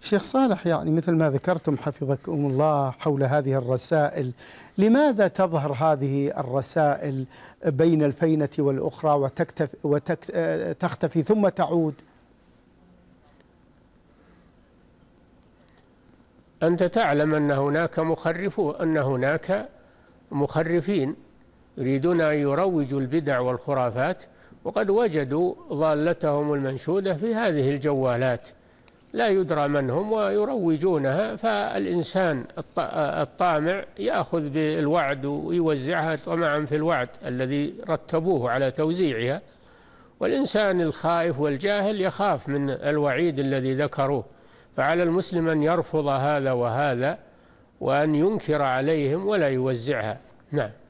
شيخ صالح يعني مثل ما ذكرتم حفظكم الله حول هذه الرسائل لماذا تظهر هذه الرسائل بين الفينة والأخرى وتكتف وتختفي ثم تعود أنت تعلم أن هناك مخرفون أن هناك مخرفين يريدون أن يروجوا البدع والخرافات وقد وجدوا ضالتهم المنشودة في هذه الجوالات لا يدرى من هم ويروجونها فالإنسان الطامع يأخذ بالوعد ويوزعها طمعا في الوعد الذي رتبوه على توزيعها والإنسان الخائف والجاهل يخاف من الوعيد الذي ذكروه فعلى المسلم أن يرفض هذا وهذا وأن ينكر عليهم ولا يوزعها نعم